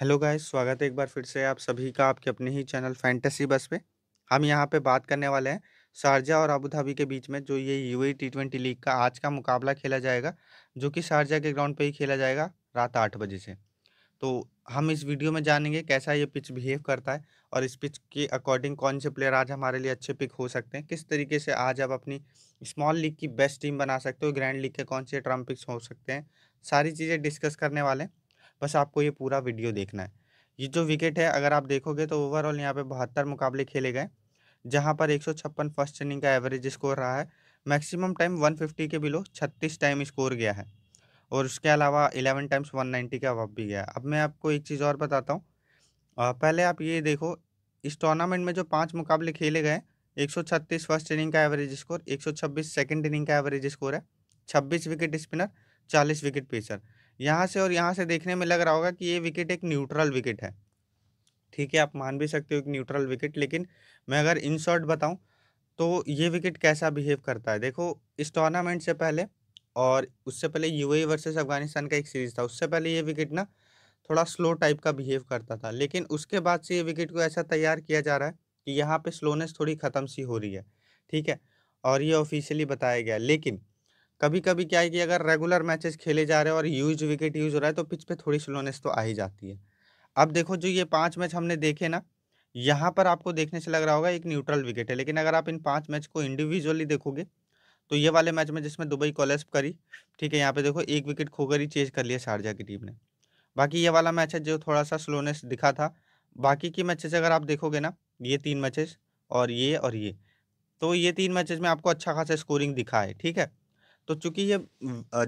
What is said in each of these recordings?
hello guys स्वागत है एक बार फिर से आप सभी का आपके अपने ही चैनल फैंटेसी बस पे हम यहाँ पे बात करने वाले हैं शारजा और अबू धाबी के बीच में जो ये ए टी ट्वेंटी लीग का आज का मुकाबला खेला जाएगा जो कि शारजा के ग्राउंड पे ही खेला जाएगा रात आठ बजे से तो हम इस वीडियो में जानेंगे कैसा ये पिच बिहेव करता है और इस पिच के अकॉर्डिंग कौन से प्लेयर आज हमारे लिए अच्छे पिक हो सकते हैं किस तरीके से आज आप अपनी स्मॉल लीग की बेस्ट टीम बना सकते हो ग्रैंड लीग के कौन से ट्रम्प पिक्स हो सकते हैं सारी चीज़ें डिस्कस करने वाले हैं बस आपको ये पूरा वीडियो देखना है ये जो विकेट है अगर आप देखोगे तो ओवरऑल यहाँ पे बहत्तर मुकाबले खेले गए जहाँ पर एक फर्स्ट इनिंग का एवरेज स्कोर रहा है मैक्सिमम टाइम वन के बिलो छत्तीस टाइम स्कोर गया है और उसके अलावा एलेवन टाइम्स 190 का वप भी गया है अब मैं आपको एक चीज़ और बताता हूँ पहले आप ये देखो इस टूर्नामेंट में जो पाँच मुकाबले खेले गए 136 फर्स्ट इनिंग का एवरेज स्कोर 126 सेकंड इनिंग का एवरेज स्कोर है 26 विकेट स्पिनर 40 विकेट पेसर यहाँ से और यहाँ से देखने में लग रहा होगा कि ये विकेट एक न्यूट्रल विकेट है ठीक है आप मान भी सकते हो एक न्यूट्रल विकेट लेकिन मैं अगर इन शॉर्ट बताऊँ तो ये विकेट कैसा बिहेव करता है देखो इस टूर्नामेंट से पहले और उससे पहले यूएई वर्सेस अफगानिस्तान का एक सीरीज़ था उससे पहले ये विकेट ना थोड़ा स्लो टाइप का बिहेव करता था लेकिन उसके बाद से ये विकेट को ऐसा तैयार किया जा रहा है कि यहाँ पे स्लोनेस थोड़ी ख़त्म सी हो रही है ठीक है और ये ऑफिशियली बताया गया लेकिन कभी कभी क्या है कि अगर रेगुलर मैचेस खेले जा रहे हैं और यूज विकेट यूज हो रहा है तो पिच पे थोड़ी स्लोनेस तो आ ही जाती है अब देखो जो ये पांच मैच हमने देखे ना यहाँ पर आपको देखने से लग रहा होगा एक न्यूट्रल विकेट है लेकिन अगर आप इन पांच मैच को इंडिविजुअली देखोगे तो ये वाले मैच में जिसमें दुबई कॉलेज करी ठीक है यहाँ पे देखो एक विकेट खोकर ही चेज कर लिया शारजा की टीम ने बाकी ये वाला मैच है जो थोड़ा सा स्लोनेस दिखा था बाकी के मैचेस अगर आप देखोगे ना ये तीन मैचेस और ये और ये तो ये तीन मैचेस में आपको अच्छा खासा स्कोरिंग दिखा है ठीक है तो चूंकि ये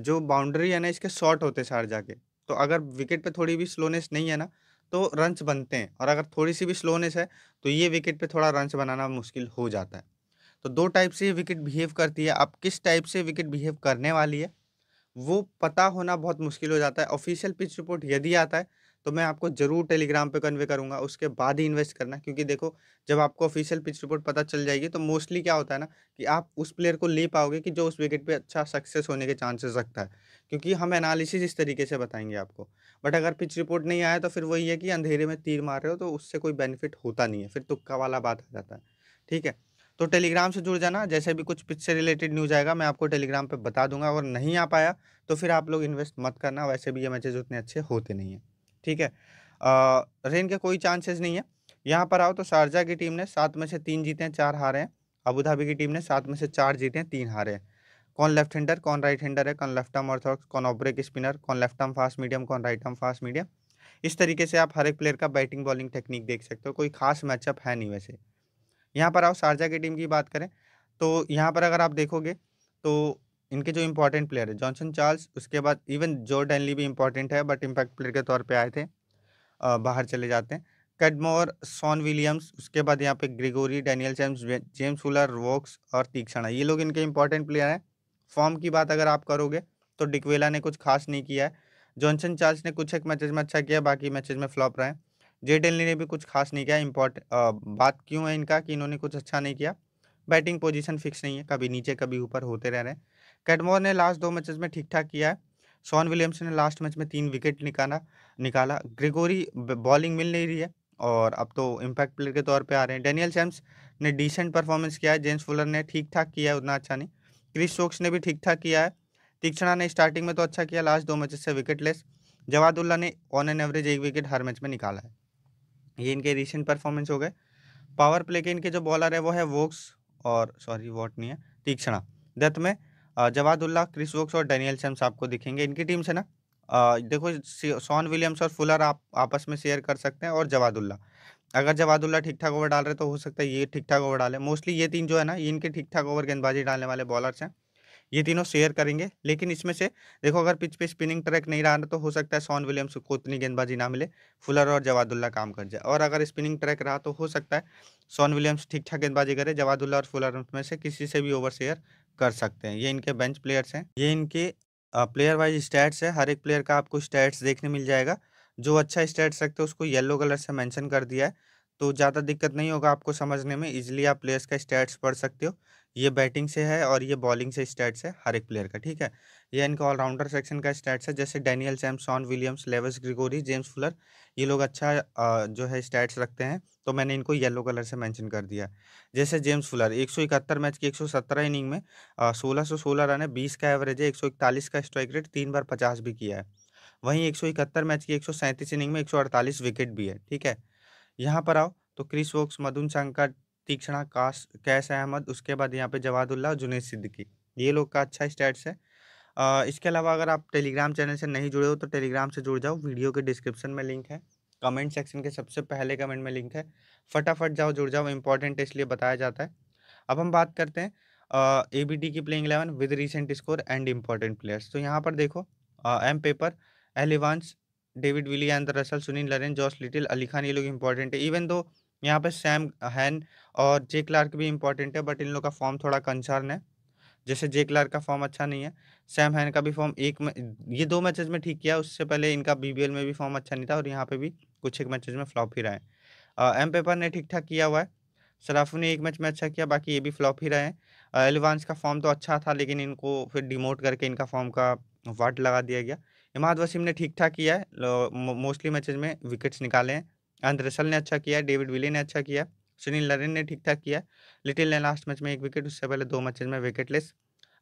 जो बाउंड्री है ना इसके शॉर्ट होते शार जाके तो अगर विकेट पे थोड़ी भी स्लोनेस नहीं है ना तो रन्स बनते हैं और अगर थोड़ी सी भी स्लोनेस है तो ये विकेट पे थोड़ा रन्स बनाना मुश्किल हो जाता है तो दो टाइप से विकेट बिहेव करती है आप किस टाइप से विकेट बिहेव करने वाली है वो पता होना बहुत मुश्किल हो जाता है ऑफिशियल पिच रिपोर्ट यदि आता है तो मैं आपको ज़रूर टेलीग्राम पे कन्वे करूँगा उसके बाद ही इन्वेस्ट करना क्योंकि देखो जब आपको ऑफिशियल पिच रिपोर्ट पता चल जाएगी तो मोस्टली क्या होता है ना कि आप उस प्लेयर को ले पाओगे कि जो उस विकेट पे अच्छा सक्सेस होने के चांसेस रखता है क्योंकि हम एनालिसिस इस तरीके से बताएंगे आपको बट अगर पिच रिपोर्ट नहीं आया तो फिर वही है कि अंधेरे में तीर मार रहे हो तो उससे कोई बेनिफिट होता नहीं है फिर तुक्का वाला बात आ जाता है ठीक है तो टेलीग्राम से जुड़ जाना जैसे भी कुछ पिच से रिलेटेड न्यूज आएगा मैं आपको टेलीग्राम पर बता दूंगा और नहीं आ पाया तो फिर आप लोग इन्वेस्ट मत करना वैसे भी ये मैचेज उतने अच्छे होते नहीं हैं ठीक है रेन के कोई चांसेस नहीं है यहाँ पर आओ तो शारजा की टीम ने सात में से तीन जीते हैं चार हारे हैं अबूधाबी की टीम ने सात में से चार जीते हैं तीन हारे हैं कौन लेफ्ट हैंडर कौन राइट हैंडर है कौन लेफ्ट आर्म ऑर्थोडॉक्स कौन ऑफ ब्रेक स्पिनर कौन लेफ्ट आर्म फास्ट मीडियम कौन राइट आर्म फास्ट मीडियम इस तरीके से आप हर एक प्लेयर का बैटिंग बॉलिंग टेक्निक देख सकते हो कोई खास मैचअप है नहीं वैसे यहाँ पर आओ शारजा की टीम की बात करें तो यहाँ पर अगर आप देखोगे तो इनके जो इम्पोर्टेंट प्लेयर है जॉनसन चार्ल्स उसके बाद इवन जो डेनली भी इंपॉर्टेंट है बट इम्पैक्ट प्लेयर के तौर पे आए थे आ, बाहर चले जाते हैं कैडमोर सॉन विलियम्स उसके बाद यहाँ पे Gregory Daniel James James Fuller Woakes और तीक्षणा ये लोग इनके इंपॉर्टेंट प्लेयर हैं फॉर्म की बात अगर आप करोगे तो डिकवेला ने कुछ खास नहीं किया है जॉनसन चार्ल्स ने कुछ एक मैचेज में अच्छा किया बाकी मैचेज में फ्लॉप रहे जे डेनली ने भी कुछ खास नहीं किया इम्पॉर्ट बात क्यों है इनका कि इन्होंने कुछ अच्छा नहीं किया बैटिंग पोजिशन फिक्स नहीं है कभी नीचे कभी ऊपर होते रह रहे हैं कैडमोर ने लास्ट दो मैचेस में ठीक ठाक किया है सॉन विलियम्स ने लास्ट मैच में तीन विकेट निकाला निकाला ग्रेगोरी बॉलिंग मिल नहीं रही है और अब तो इम्पैक्ट प्लेयर के तौर पर आ रहे हैं डेनियल सैम्स ने डिसेंट परफॉर्मेंस किया है जेम्स फुलर ने ठीक ठाक किया है उतना अच्छा नहीं क्रिस सोक्स ने भी ठीक ठाक किया है तीक्षणा ने स्टार्टिंग में तो अच्छा किया लास्ट दो मैचेस से विकेट लेस जवादुल्ला ने ऑन एन एवरेज एक विकेट हर मैच में निकाला है ये इनके रिसेंट परफॉर्मेंस हो गए पावर प्ले के इनके जो बॉलर है वो है वोक्स और सॉरी वॉट नहीं है तीक्षणा दत्त में जवादुल्ला क्रिस वोक्स और डैनियल सेम्स आपको दिखेंगे इनकी टीम से ना देखो सॉन विलियम्स और फुलर आप आपस में शेयर कर सकते हैं और जवादुल्ला अगर जवादुल्ला ठीक ठाक ओवर डाल रहे तो हो सकता है ये ठीक ठाक ओवर डाले मोस्टली ये तीन जो है ना इनके ठीक ठाक ओवर गेंदबाजी डालने वाले बॉलर्स हैं ये तीनों शेयर करेंगे लेकिन इसमें से देखो अगर पिच पे स्पिनिंग ट्रैक नहीं रहा तो हो सकता है सॉन विलियम्स को उतनी गेंदबाजी ना मिले फुलर और जवादुल्ला काम कर जाए और अगर स्पिनिंग ट्रैक रहा तो हो सकता है सॉन विलियम्स ठीक ठाक गेंदबाजी करे जवादुल्ला और फुलर में से किसी से भी ओवर शेयर कर सकते हैं ये इनके बेंच प्लेयर्स हैं ये इनके प्लेयर वाइज स्टैट्स है हर एक प्लेयर का आपको स्टैट्स देखने मिल जाएगा जो अच्छा स्टैट्स रखते हैं उसको येलो कलर से मेंशन कर दिया है तो ज़्यादा दिक्कत नहीं होगा आपको समझने में इजिली आप प्लेयर्स का स्टैट्स पढ़ सकते हो ये बैटिंग से है और ये बॉलिंग से स्टैट्स है हर एक प्लेयर का ठीक है ये इनका ऑलराउंडर सेक्शन का स्टैट्स है जैसे डैनियल सैमसॉन विलियम्स लेवस ग्रिगोरी जेम्स फुलर ये लोग अच्छा जो है स्टैट्स रखते हैं तो मैंने इनको येलो कलर से मेंशन कर दिया जैसे जेम्स फुलर एक मैच की एक इनिंग में सोलह सौ सोलह रन है बीस का एवरेज है एक का स्ट्राइक रेट तीन बार पचास भी किया है वहीं एक मैच की एक इनिंग में एक विकेट भी है ठीक है यहाँ पर आओ तो क्रिस वोक्स मधुन शंकर तीक्षणा काश कैश अहमद उसके बाद यहाँ पे जवादुल्ला और जुनेद सिद्दीकी ये लोग का अच्छा स्टेट्स है आ, इसके अलावा अगर आप टेलीग्राम चैनल से नहीं जुड़े हो तो टेलीग्राम से जुड़ जाओ वीडियो के डिस्क्रिप्शन में लिंक है कमेंट सेक्शन के सबसे पहले कमेंट में लिंक है फटाफट जाओ जुड़ जाओ इंपॉर्टेंट इसलिए बताया जाता है अब हम बात करते हैं ए बी टी की playing eleven with recent score and important players तो यहाँ पर देखो एम पेपर एलिवांस David Willey Russell Sunil Narine Josh Little Ali Khan ये लोग इंपॉर्टेंट है इवन दो यहाँ पे सैम हैन और जे क्लार्क भी इंपॉर्टेंट है बट इन लोग का फॉर्म थोड़ा कंसर्न है जैसे जे क्लार्क का फॉर्म अच्छा नहीं है सैम हैन का भी फॉर्म एक ये दो मैचेज में ठीक किया उससे पहले इनका बी में भी फॉर्म अच्छा नहीं था और यहाँ पर भी कुछ एक मैचेज में फ्लॉप ही रहे हैं एम पेपर ने ठीक ठाक किया हुआ है सराफू ने एक मैच में अच्छा किया बाकी ये भी फ्लॉप ही रहे हैं का फॉर्म तो अच्छा था लेकिन इनको फिर डिमोट करके इनका फॉर्म का वाट लगा दिया गया इमाद वसीम ने ठीक ठाक किया है मोस्टली मैचेज में विकेट्स निकाले हैं आंद्र रसल ने अच्छा किया डेविड विले ने अच्छा किया सुनील नरेन ने ठीक ठाक किया लिटिल ने लास्ट मैच में एक विकेट उससे पहले दो मैचेज में लेस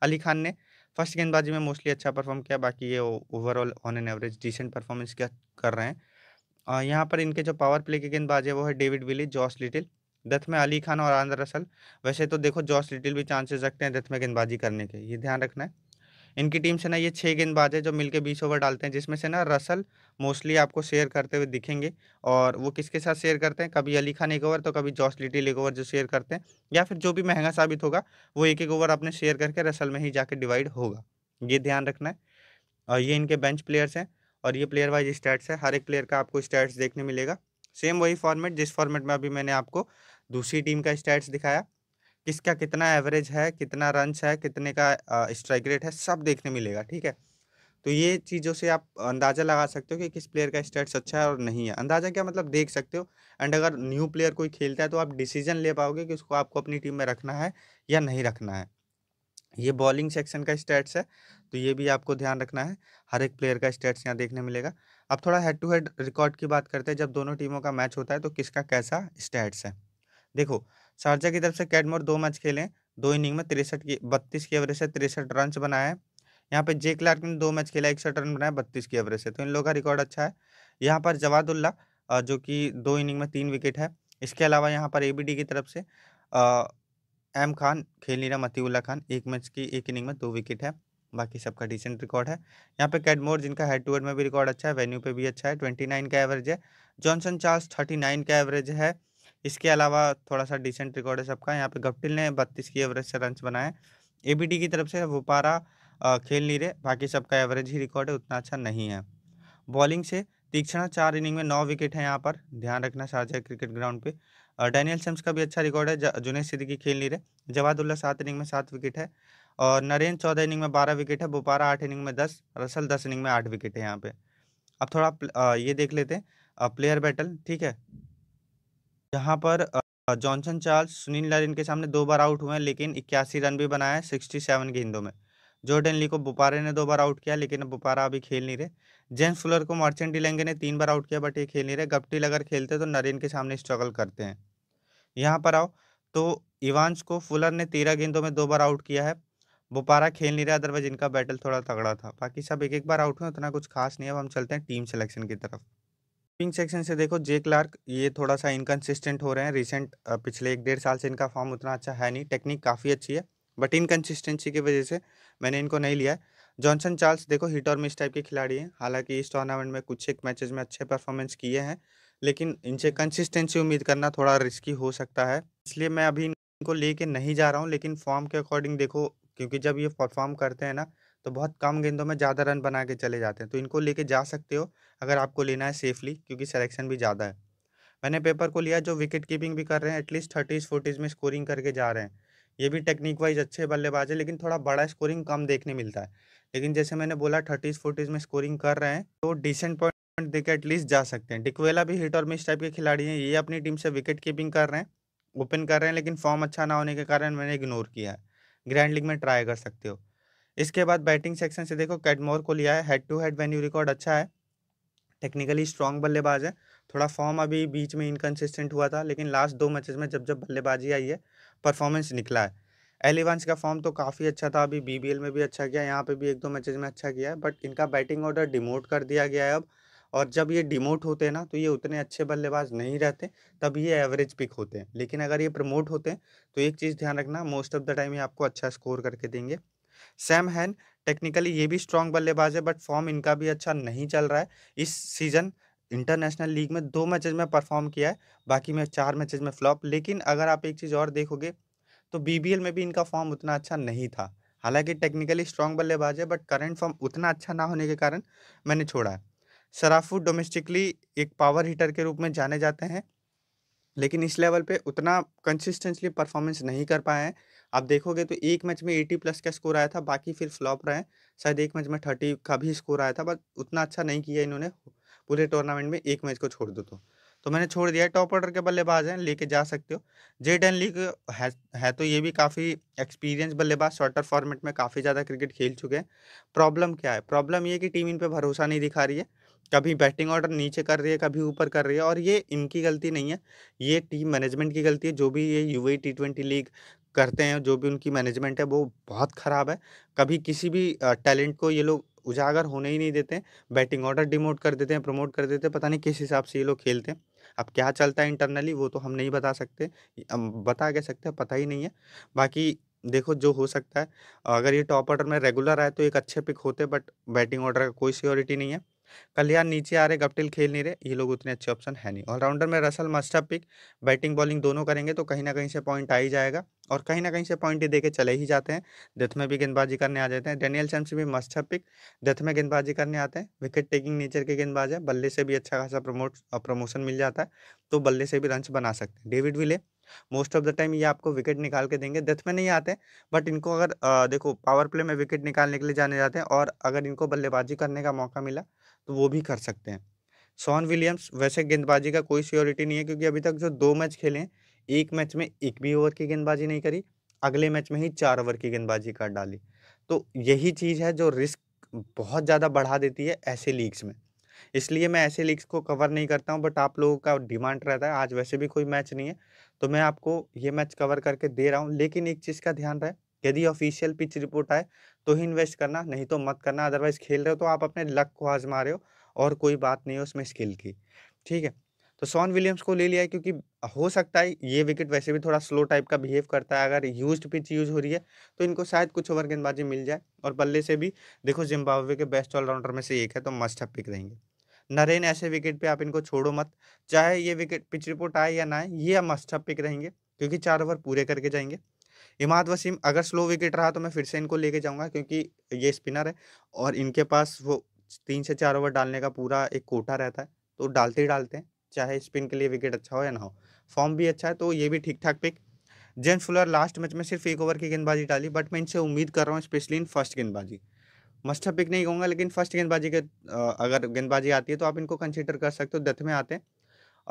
अली खान ने फर्स्ट गेंदबाजी में मोस्टली अच्छा परफॉर्म किया बाकी ये overall on an average decent performance क्या कर रहे हैं और यहाँ पर इनके जो पावर प्ले के गेंदबाज है वो है डेविड विली जॉस लिटिल दत्थ में अली खान और आंद्र रसल वैसे तो देखो जॉस लिटिल भी चांसेस रखते हैं दत्थ में गेंदबाजी करने के ये ध्यान रखना है इनकी टीम से ना ये छः गेंदबाज है जो मिलकर बीस ओवर डालते हैं जिसमें से ना रसल मोस्टली आपको शेयर करते हुए दिखेंगे और वो किसके साथ शेयर करते हैं कभी अली खान एक ओवर तो कभी जॉस लिटिल एक ओवर जो शेयर करते हैं या फिर जो भी महंगा साबित होगा वो एक एक ओवर अपने शेयर करके रसल में ही जाके डिवाइड होगा ये ध्यान रखना है और ये इनके बेंच प्लेयर्स हैं और ये प्लेयर वाइज स्टैट्स है हर एक प्लेयर का आपको स्टैट्स देखने मिलेगा सेम वही फॉर्मेट जिस फॉर्मेट में अभी मैंने आपको दूसरी टीम का स्टैट्स दिखाया किसका कितना एवरेज है कितना रन है कितने का स्ट्राइक रेट है सब देखने मिलेगा ठीक है तो ये चीज़ों से आप अंदाज़ा लगा सकते हो कि किस प्लेयर का स्टेट्स अच्छा है और नहीं है अंदाज़ा क्या मतलब देख सकते हो एंड अगर न्यू प्लेयर कोई खेलता है तो आप डिसीजन ले पाओगे कि उसको आपको अपनी टीम में रखना है या नहीं रखना है ये बॉलिंग सेक्शन का स्टेट्स है तो ये भी आपको ध्यान रखना है हर एक प्लेयर का स्टेट्स यहाँ देखने मिलेगा अब थोड़ा हेड टू हेड रिकॉर्ड की बात करते हैं जब दोनों टीमों का मैच होता है तो किसका कैसा स्टेट्स है देखो शारजा की तरफ से कैडमोर दो मैच खेले दो इनिंग में तिरसठ की बत्तीस की एवरेज से तिरसठ रन बनाए यहाँ पे जे क्लार्क ने दो मैच खेला इकसठ रन बनाया बत्तीस की एवरेज से तो इन लोगों का रिकॉर्ड अच्छा है यहाँ पर जवादुल्ला जो कि दो इनिंग में तीन विकेट है इसके अलावा यहाँ पर एबीडी की तरफ से एम खान खेल नहीं रहा मतीउल्ला खान एक मैच की एक इनिंग में दो विकेट है बाकी सबका डिसेंट रिकॉर्ड है यहाँ पे कैडमोर जिनका हेड टू हेड में भी रिकॉर्ड अच्छा है वेन्यू पे भी अच्छा है ट्वेंटी नाइन का एवरेज है जॉनसन चार्ल्स थर्टी नाइन का एवरेज है इसके अलावा थोड़ा सा डिसेंट रिकॉर्ड है सबका यहाँ पे गप्टिल ने बत्तीस की एवरेज से रन बनाए एबीडी की तरफ से वो पारा खेल नहीं रहे बाकी सबका एवरेज ही रिकॉर्ड है उतना अच्छा नहीं है बॉलिंग से तीक्षणा चार इनिंग में नौ विकेट हैं यहाँ पर ध्यान रखना शारजा क्रिकेट ग्राउंड पे डैनियल सेम्स का भी अच्छा रिकॉर्ड है जुनेद सिद्दीकी खेल नहीं रहे जवादुल्ला सात इनिंग में सात विकेट है और नरेंद्र चौदह इनिंग में बारह विकेट है बोपारा आठ इनिंग में दस रसल दस इनिंग में आठ विकेट है यहाँ पे अब थोड़ा ये देख लेते हैं प्लेयर बैटल ठीक है जहां पर जॉनसन चार्ल्स सुनील नरिन के सामने दो बार आउट हुए हैं लेकिन इक्यासी रन भी बनाए सिक्सटी सेवन गेंदों में जो ली को बुपारे ने दो बार आउट किया लेकिन बुपारा अभी खेल नहीं रहे जेम्स फुलर को मर्चेंट डिलेंगे ने तीन बार आउट किया बट ये खेल नहीं रहे गप्टी अगर खेलते तो नरेन के सामने स्ट्रगल करते हैं यहाँ पर आओ तो इवांस को फुलर ने तेरह गेंदों में दो बार आउट किया है बुपारा खेल नहीं रहा अदरवाइज इनका बैटल थोड़ा तगड़ा था बाकी सब एक एक बार आउट हुए उतना कुछ खास नहीं है अब हम चलते हैं टीम सिलेक्शन की तरफ पिंग सेक्शन से देखो जे क्लार्क ये थोड़ा सा इनकन्सिस्टेंट हो रहे हैं रिसेंट पिछले एक डेढ़ साल से इनका फॉर्म उतना अच्छा है नहीं टेक्निक काफ़ी अच्छी है बट इनकन्सिस्टेंसी की वजह से मैंने इनको नहीं लिया है जॉनसन चार्ल्स देखो हिट और मिस टाइप के खिलाड़ी हैं हालांकि इस टूर्नामेंट में कुछ एक मैचेज में अच्छे परफॉर्मेंस किए हैं लेकिन इनसे कंसिस्टेंसी उम्मीद करना थोड़ा रिस्की हो सकता है इसलिए मैं अभी इनको लेके नहीं जा रहा हूँ लेकिन फॉर्म के अकॉर्डिंग देखो क्योंकि जब ये परफॉर्म करते हैं ना तो बहुत कम गेंदों में ज़्यादा रन बना के चले जाते हैं तो इनको लेके जा सकते हो अगर आपको लेना है सेफली क्योंकि सिलेक्शन भी ज़्यादा है मैंने पेपर को लिया जो विकेट कीपिंग भी कर रहे हैं एटलीस्ट थर्टीज़ फोर्टीज़ में स्कोरिंग करके जा रहे हैं ये भी टेक्निक वाइज अच्छे बल्लेबाज है लेकिन थोड़ा बड़ा स्कोरिंग कम देखने मिलता है लेकिन जैसे मैंने बोला थर्टीज़ फोर्टीज़ में स्कोरिंग कर रहे हैं तो डिसेंट पॉइंट देकर एटलीस्ट जा सकते हैं डिकवेला भी हिट और मिस टाइप के खिलाड़ी हैं ये अपनी टीम से विकेट कीपिंग कर रहे हैं ओपन कर रहे हैं लेकिन फॉर्म अच्छा ना होने के कारण मैंने इग्नोर किया है ग्रैंड लीग में ट्राई कर सकते हो इसके बाद बैटिंग सेक्शन से देखो कैडमोर को लिया है head to head venue record अच्छा है टेक्निकली स्ट्रॉन्ग बल्लेबाज है थोड़ा फॉर्म अभी बीच में इनकन्सिस्टेंट हुआ था लेकिन लास्ट दो मैचेस में जब जब बल्लेबाजी आई है परफॉर्मेंस निकला है एलिवंस का फॉर्म तो काफ़ी अच्छा था अभी बीबीएल में भी अच्छा किया यहाँ पे भी एक दो मैचेस में अच्छा किया है बट इनका बैटिंग ऑर्डर डिमोट कर दिया गया है अब और जब ये डिमोट होते हैं ना तो ये उतने अच्छे बल्लेबाज नहीं रहते तब ये एवरेज पिक होते हैं लेकिन अगर ये प्रमोट होते हैं तो एक चीज़ ध्यान रखना मोस्ट ऑफ द टाइम ये आपको अच्छा स्कोर करके देंगे सैम हैन टेक्निकली ये भी स्ट्रॉन्ग बल्लेबाज है बट फॉर्म इनका भी अच्छा नहीं चल रहा है इस सीज़न इंटरनेशनल लीग में दो मैचेज में परफॉर्म किया है बाकी में चार मैचेज में फ्लॉप लेकिन अगर आप एक चीज़ और देखोगे तो बी में भी इनका फॉर्म उतना अच्छा नहीं था हालांकि टेक्निकली स्ट्रॉन्ग बल्लेबाज है बट करंट फॉर्म उतना अच्छा ना होने के कारण मैंने छोड़ा है सराफू डोमेस्टिकली एक पावर हीटर के रूप में जाने जाते हैं लेकिन इस लेवल पे उतना कंसिस्टेंटली परफॉर्मेंस नहीं कर पाए हैं आप देखोगे तो एक मैच में 80 प्लस का स्कोर आया था बाकी फिर फ्लॉप रहे शायद एक मैच में 30 का भी स्कोर आया था बट उतना अच्छा नहीं किया इन्होंने पूरे टूर्नामेंट में एक मैच को छोड़ दो तो तो मैंने छोड़ दिया टॉप ऑर्डर के बल्लेबाज हैं लेके जा सकते हो जे डेन लीग है, है तो ये भी काफ़ी एक्सपीरियंस बल्लेबाज शॉर्टर फॉर्मेट में काफ़ी ज़्यादा क्रिकेट खेल चुके हैं प्रॉब्लम क्या है प्रॉब्लम ये कि टीम इन पर भरोसा नहीं दिखा रही है कभी बैटिंग ऑर्डर नीचे कर रही है कभी ऊपर कर रही है और ये इनकी गलती नहीं है ये टीम मैनेजमेंट की गलती है जो भी ये यू टी ट्वेंटी लीग करते हैं जो भी उनकी मैनेजमेंट है वो बहुत ख़राब है कभी किसी भी टैलेंट को ये लोग उजागर होने ही नहीं देते बैटिंग ऑर्डर डिमोट कर देते हैं प्रमोट कर देते हैं पता नहीं किस हिसाब से ये लोग खेलते हैं अब क्या चलता है इंटरनली वो तो हम नहीं बता सकते बता कह सकते हैं पता ही नहीं है बाकी देखो जो हो सकता है अगर ये टॉप ऑर्डर में रेगुलर आए तो एक अच्छे पिक होते बट बैटिंग ऑर्डर का कोई सिक्योरिटी नहीं है कल्याण नीचे आ रहे गपटिल खेल नहीं रहे ये लोग उतने अच्छे ऑप्शन है नहीं ऑलराउंडर में Russell must have pick batting bowling दोनों करेंगे तो कहीं ना कहीं से पॉइंट आ ही जाएगा और कहीं ना कहीं से पॉइंट ये देके चले ही जाते हैं डेथ में भी गेंदबाजी करने आ जाते हैं डेनियल सैम्स भी मस्टअप पिक डेथ में गेंदबाजी करने आते हैं विकेट टेकिंग नेचर के गेंदबाज है बल्ले से भी अच्छा खासा प्रमोट प्रमोशन मिल जाता है तो बल्ले से भी रंस बना सकते हैं David Willey most of the time ये आपको विकेट निकाल के देंगे डेथ में नहीं आते बट इनको अगर आ, देखो पावर प्ले में विकेट निकालने के लिए जाने जाते हैं और अगर इनको बल्लेबाजी करने का मौका मिला तो वो भी कर सकते हैं सॉन विलियम्स वैसे गेंदबाजी का कोई सियोरिटी नहीं है क्योंकि अभी तक जो दो मैच खेले हैं एक मैच में एक भी ओवर की गेंदबाजी नहीं करी अगले मैच में ही चार ओवर की गेंदबाजी कर डाली तो यही चीज़ है जो रिस्क बहुत ज़्यादा बढ़ा देती है ऐसे लीग्स में इसलिए मैं ऐसे लीग्स को कवर नहीं करता हूँ बट आप लोगों का डिमांड रहता है आज वैसे भी कोई मैच नहीं है तो मैं आपको ये मैच कवर करके दे रहा हूँ लेकिन एक चीज़ का ध्यान रहे यदि ऑफिशियल पिच रिपोर्ट आए तो ही इन्वेस्ट करना नहीं तो मत करना अदरवाइज खेल रहे हो तो आप अपने लक को आजमा रहे हो और कोई बात नहीं है उसमें स्किल की ठीक है तो सॉन विलियम्स को ले लिया है क्योंकि हो सकता है ये विकेट वैसे भी थोड़ा स्लो टाइप का बिहेव करता है अगर यूज्ड पिच यूज हो रही है तो इनको शायद कुछ ओवर गेंदबाजी मिल जाए और बल्ले से भी देखो जिम्बाब्वे के बेस्ट ऑलराउंडर में से एक है तो मस्ट है पिक रहेंगे नरेन ऐसे विकेट पे आप इनको छोड़ो मत चाहे ये विकेट पिच रिपोर्ट आए या ना आए ये मस्ट है पिक रहेंगे क्योंकि चार ओवर पूरे करके जाएंगे इमाद वसीम अगर स्लो विकेट रहा तो मैं फिर से इनको लेके जाऊंगा क्योंकि ये स्पिनर है और इनके पास वो तीन से चार ओवर डालने का पूरा एक कोटा रहता है तो डालते ही डालते हैं चाहे स्पिन के लिए विकेट अच्छा हो या ना हो फॉर्म भी अच्छा है तो ये भी ठीक ठाक pick James Fuller last match में सिर्फ एक ओवर की गेंदबाजी डाली बट मैं इनसे उम्मीद कर रहा हूँ स्पेशली इन फर्स्ट गेंदबाजी मस्ट पिक नहीं कहूँगा लेकिन फर्स्ट गेंदबाजी के अगर गेंदबाजी आती है तो आप इनको कंसिडर कर सकते हो डेथ में आते हैं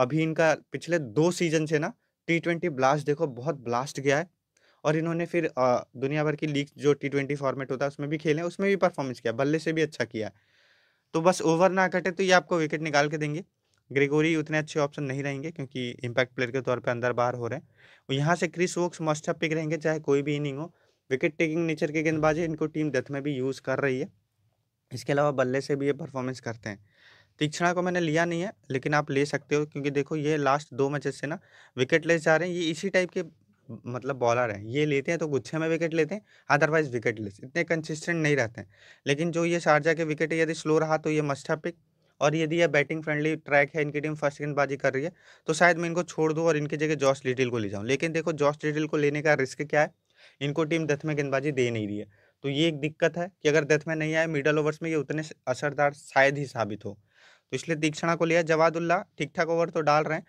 अभी इनका पिछले दो सीजन से ना टी ट्वेंटी ब्लास्ट देखो बहुत ब्लास्ट गया है और इन्होंने फिर दुनिया भर की लीग जो टी ट्वेंटी फॉर्मेट होता है उसमें भी खेले उसमें भी परफॉर्मेंस किया बल्ले से भी अच्छा किया तो बस ओवर ना कटे तो ये आपको विकेट निकाल के देंगे ग्रेगोरी उतने अच्छे ऑप्शन नहीं रहेंगे क्योंकि इम्पैक्ट प्लेयर के तौर पर अंदर बाहर हो रहे हैं यहाँ से Chris Woakes must have pick रहेंगे चाहे कोई भी इनिंग हो विकेट टेकिंग नेचर के गेंदबाज है इनको टीम डेथ में भी यूज़ कर रही है इसके अलावा बल्ले से भी ये परफॉर्मेंस करते हैं तीक्षणा को मैंने लिया नहीं है लेकिन आप ले सकते हो क्योंकि देखो ये लास्ट दो मैचेस से ना विकेट लेस जा रहे हैं ये इसी टाइप के मतलब बॉलर है ये लेते हैं तो गुच्छे में विकेट लेते हैं अदरवाइज विकेट लेते इतने कंसिस्टेंट नहीं रहते हैं लेकिन जो ये शारजा के विकेट यदि स्लो रहा तो ये मस्ट है पिक और यदि यह बैटिंग फ्रेंडली ट्रैक है इनकी टीम फर्स्ट गेंदबाजी कर रही है तो शायद मैं इनको छोड़ दूँ और इनकी जगह जॉस लिटिल को ले जाऊँ लेकिन देखो जॉस लिटिल को लेने का रिस्क क्या है इनको टीम डेथ में गेंदबाजी दे नहीं रही है तो ये एक दिक्कत है कि अगर डेथ में नहीं आए मिडल ओवर्स में ये उतने असरदार शायद ही साबित हो तो इसलिए दीक्षणा को लिया जवादुल्ला ठीक ठाक ओवर तो डाल रहे हैं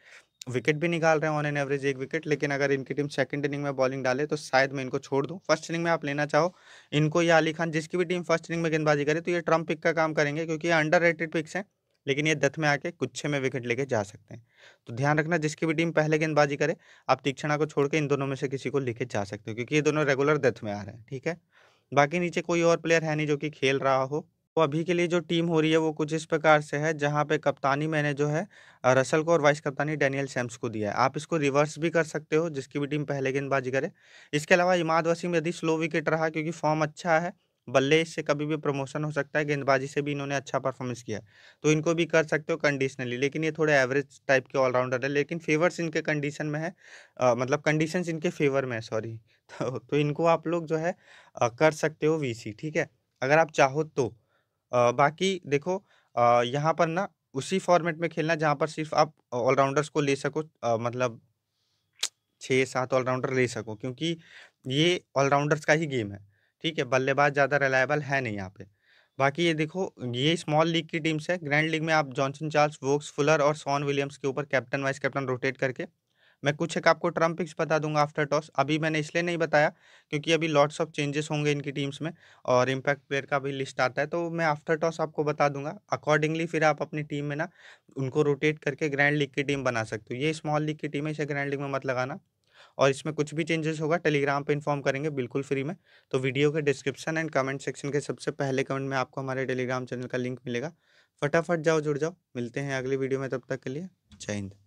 विकेट भी निकाल रहे हैं ऑन एन एवरेज एक विकेट लेकिन अगर इनकी टीम सेकंड इनिंग में बॉलिंग डाले तो शायद मैं इनको छोड़ दूँ फर्स्ट इनिंग में आप लेना चाहो इनको या अली खान जिसकी भी टीम फर्स्ट इनिंग में गेंदबाजी करे तो ये ट्रम्प पिक का काम करेंगे क्योंकि ये अंडर रेटेड पिक्स हैं लेकिन ये दथ में आके गुच्छे में विकेट लेके जा सकते हैं तो ध्यान रखना जिसकी भी टीम पहले गेंदबाजी करे आप तीक्षणा को छोड़ के इन दोनों में से किसी को लेके जा सकते हो क्योंकि ये दोनों रेगुलर दथ में आ रहे हैं ठीक है बाकी नीचे कोई और प्लेयर है नहीं जो कि खेल रहा हो तो अभी के लिए जो टीम हो रही है वो कुछ इस प्रकार से है जहाँ पे कप्तानी मैंने जो है रसल को और वाइस कप्तानी डैनियल सैम्स को दिया है आप इसको रिवर्स भी कर सकते हो जिसकी भी टीम पहले गेंदबाजी करे इसके अलावा इमाद वसीम यदि स्लो विकेट रहा क्योंकि फॉर्म अच्छा है बल्ले इससे कभी भी प्रमोशन हो सकता है गेंदबाजी से भी इन्होंने अच्छा परफॉर्मेंस किया तो इनको भी कर सकते हो कंडीशनली लेकिन ये थोड़े एवरेज टाइप के ऑलराउंडर है लेकिन फेवर्स इनके कंडीशन में है आ, मतलब कंडीशंस इनके फेवर में है सॉरी तो, तो इनको आप लोग जो है आ, कर सकते हो वीसी ठीक है अगर आप चाहो तो बाकी देखो यहाँ पर ना उसी फॉर्मेट में खेलना जहाँ पर सिर्फ आप ऑलराउंडर्स को ले सको मतलब छः सात ऑलराउंडर ले सको क्योंकि ये ऑलराउंडर्स का ही गेम है ठीक है बल्लेबाज ज़्यादा रिलायबल है नहीं यहाँ पे बाकी ये देखो ये स्मॉल लीग की टीम्स है ग्रैंड लीग में आप जॉनसन चार्ल्स वोक्स फुलर और सॉन विलियम्स के ऊपर कैप्टन वाइस कैप्टन रोटेट करके मैं कुछ एक आपको ट्रम्प पिक्स बता दूंगा आफ्टर टॉस अभी मैंने इसलिए नहीं बताया क्योंकि अभी लॉट्स ऑफ चेंजेस होंगे इनकी टीम्स में और इम्पैक्ट प्लेयर का भी लिस्ट आता है तो मैं आफ्टर टॉस आपको बता दूंगा अकॉर्डिंगली फिर आप अपनी टीम में ना उनको रोटेट करके ग्रैंड लीग की टीम बना सकते हो ये स्मॉल लीग की टीम है इसे ग्रैंड लीग में मत लगाना और इसमें कुछ भी चेंजेस होगा टेलीग्राम पे इन्फॉर्म करेंगे बिल्कुल फ्री में तो वीडियो के डिस्क्रिप्शन एंड कमेंट सेक्शन के सबसे पहले कमेंट में आपको हमारे टेलीग्राम चैनल का लिंक मिलेगा फटाफट जाओ जुड़ जाओ मिलते हैं अगली वीडियो में तब तक के लिए जय हिंद